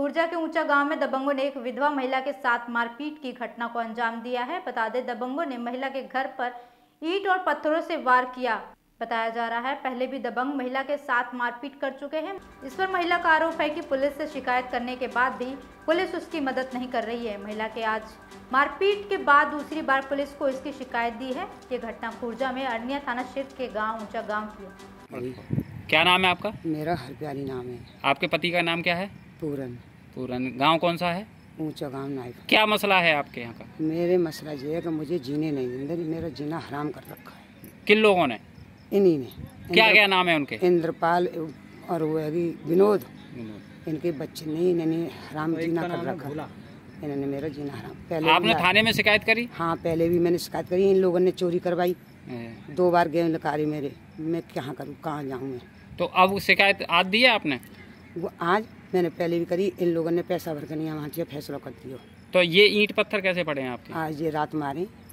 खुर्जा के ऊंचा गांव में दबंगों ने एक विधवा महिला के साथ मारपीट की घटना को अंजाम दिया है बता दें दबंगों ने महिला के घर पर ईट और पत्थरों से वार किया बताया जा रहा है पहले भी दबंग महिला के साथ मारपीट कर चुके हैं इस पर महिला का आरोप है कि पुलिस से शिकायत करने के बाद भी पुलिस उसकी मदद नहीं कर रही है महिला के आज मारपीट के बाद दूसरी बार पुलिस को इसकी शिकायत दी है ये घटना खुर्जा में अरनिया थाना क्षेत्र के गाँव ऊंचा गाँव की है क्या नाम है आपका मेरा हरप्यारी नाम है आपके पति का नाम क्या है पूरन पुराने गांव कौन सा है ऊंचा गांव नाई क्या मसला है आपके यहाँ का मेरे मसला ये है कि मुझे जीने नहीं अंदर मेरा जीना हराम कर रखा है किन लोगों ने इन्हीं ने क्या क्या नाम है उनके इंद्रपाल और वो है विनोद इनके बच्चे नहीं इन्होंने हराम तो जीना कर रखा इन्होंने मेरा जीना हराम पहले आपने थाने में शिकायत करी हाँ पहले भी मैंने शिकायत करी इन लोगों ने चोरी करवाई दो बार गए लकारी मेरे मैं कहाँ करूँ कहाँ जाऊँ मैं तो अब शिकायत आज दी है आपने वो आज मैंने पहले भी करी इन लोगों ने पैसा भर कर नहीं वहाँ फैसला कर दिया तो ये ईंट पत्थर कैसे पड़े हैं आपके आज ये रात मारे